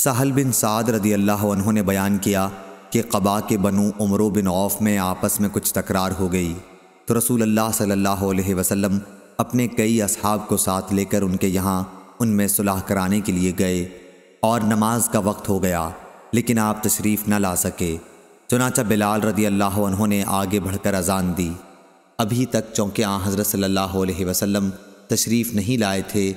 सहल बिन साद रदी अल्लाह ने बयान किया कि कबा के बनु उमरों बिन औफ में आपस में कुछ तकरार हो गई तो रसूल अल्लाह सल्लल्लाहु अलैहि वसल्लम अपने कई असहाब को साथ लेकर उनके यहाँ उनमें सुलह कराने के लिए गए और नमाज का वक्त हो गया लेकिन आप तशरीफ़ न ला सके चुनाचा बिलाल रदी अल्लाह उन्होंने आगे बढ़कर अजान दी अभी तक चौंके आ हज़रत सल्ला वसम तशरीफ़ नहीं लाए थे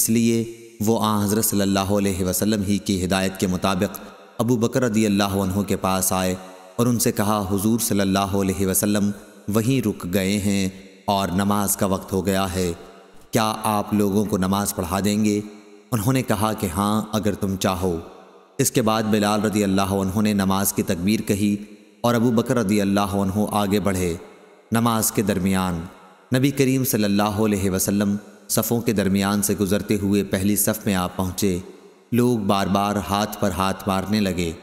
इसलिए वो आ हज़रत सल्लल्लाहु अलैहि वसल्लम ही की हिदायत के मुताबिक अबू बकर रदी अल्लाह के पास आए और उनसे कहा हुजूर सल्लल्लाहु अलैहि वसल्लम वहीं रुक गए हैं और नमाज का वक्त हो गया है क्या आप लोगों को नमाज़ पढ़ा देंगे उन्होंने कहा कि हाँ अगर तुम चाहो इसके बाद बिलाल रदी अल्लाह ने नमाज की तकबीर कही और अबू बकर रदी अल्लाह आगे बढ़े नमाज के दरमियान नबी करीम सल्लल्लाहु अलैहि वसल्लम सफ़ों के दरमियान से गुजरते हुए पहली सफ़ में आ पहुँचे लोग बार बार हाथ पर हाथ मारने लगे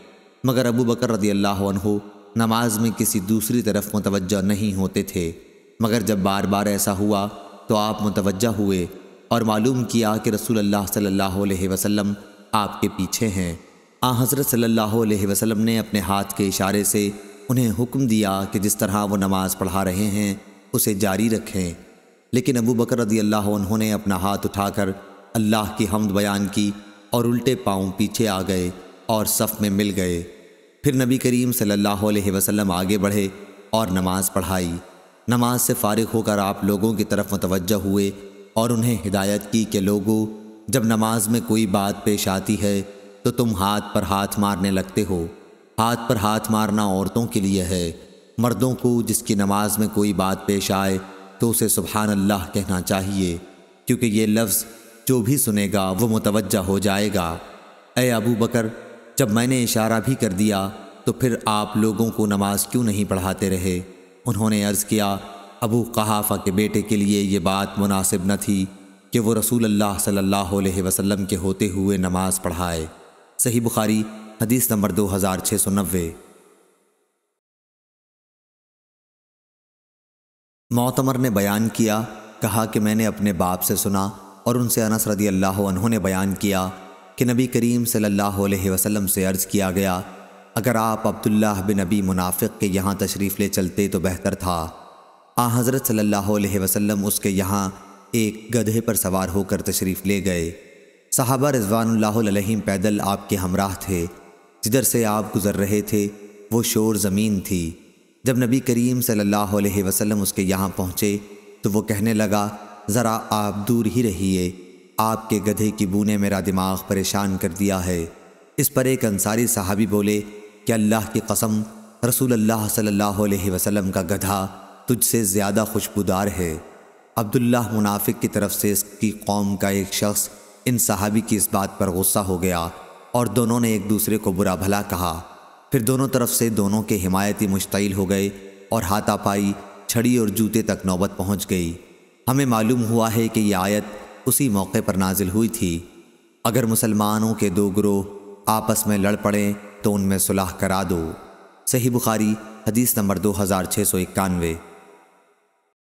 मगर अबू बकर रदी अल्लाह नमाज में किसी दूसरी तरफ मुतवजह नहीं होते थे मगर जब बार बार ऐसा हुआ तो आप मुतवजह हुए और मालूम किया कि रसूल अल्लाह सल्लल्लाहु अलैहि वसल्लम आपके पीछे हैं आ हज़रत सल्लल्लाहु अलैहि वसल्लम ने अपने हाथ के इशारे से उन्हें हुक्म दिया कि जिस तरह वो नमाज़ पढ़ा रहे हैं उसे जारी रखें लेकिन अबू बकर रदी अल्लाह उन्होंने अपना हाथ उठाकर अल्लाह की हमद बयान की और उल्टे पाँव पीछे आ गए और सफ़ में मिल गए फिर नबी करीम सल्लल्लाहु अलैहि वसल्लम आगे बढ़े और नमाज़ पढ़ाई नमाज से फारिग होकर आप लोगों की तरफ मुतवजह हुए और उन्हें हिदायत की कि लोगों जब नमाज में कोई बात पेश आती है तो तुम हाथ पर हाथ मारने लगते हो हाथ पर हाथ मारना औरतों के लिए है मर्दों को जिसकी नमाज में कोई बात पेश आए तो उसे सुबहान अल्लाह कहना चाहिए क्योंकि ये लफ्ज़ जो भी सुनेगा वो मुतवजह हो जाएगा ए अबू बकर जब मैंने इशारा भी कर दिया तो फिर आप लोगों को नमाज क्यों नहीं पढ़ाते रहे उन्होंने अर्ज़ किया अबू कहाफ़ा के बेटे के लिए ये बात मुनासिब न थी कि वो रसूल अल्लाह सल्लल्लाहु अलैहि वसल्लम के होते हुए नमाज़ पढ़ाए सही बुखारी हदीस नंबर दो हज़ार छः सौ नब्बे मोतमर ने बयान किया कहा कि मैंने अपने बाप से सुना और उनसे अनस रदी अल्लाह उन्होंने बयान किया कि नबी करीम सल्लल्लाहु अलैहि वसल्लम से अर्ज़ किया गया अगर आप अब्दुल्ला बिन नबी मुनाफिक के यहाँ तशरीफ़ ले चलते तो बेहतर था आ हज़रत सल्लल्लाहु अलैहि वसल्लम उसके यहाँ एक गधे पर सवार होकर तशरीफ़ ले गए साहबा रिजवानल्लाम पैदल आपके हमराह थे जिधर से आप गुज़र रहे थे वो शोर ज़मीन थी जब नबी करीम सल्लल्लाहु अलैहि वसल्लम उसके यहाँ पहुँचे तो वो कहने लगा ज़रा आप दूर ही रहिए आपके गधे की बू ने मेरा दिमाग परेशान कर दिया है इस पर एक अंसारी साहबी बोले कि अल्लाह की कसम रसूल अल्लाह सल्लल्लाहु अलैहि वसल्लम का गधा तुझसे ज़्यादा खुशबूदार है अब्दुल्ला मुनाफिक की तरफ से इसकी कौम का एक शख्स इन साहबी की इस बात पर गुस्सा हो गया और दोनों ने एक दूसरे को बुरा भला कहा फिर दोनों तरफ से दोनों के हिमायती मुश्तिल हो गए और हाथापाई छड़ी और जूते तक नौबत पहुंच गई हमें मालूम हुआ है कि यह आयत उसी मौके पर नाजिल हुई थी अगर मुसलमानों के दो ग्रोह आपस में लड़ पड़े तो उनमें सुलह करा दो सही बुखारी हदीस नंबर दो हज़ार छः सौ इक्यानवे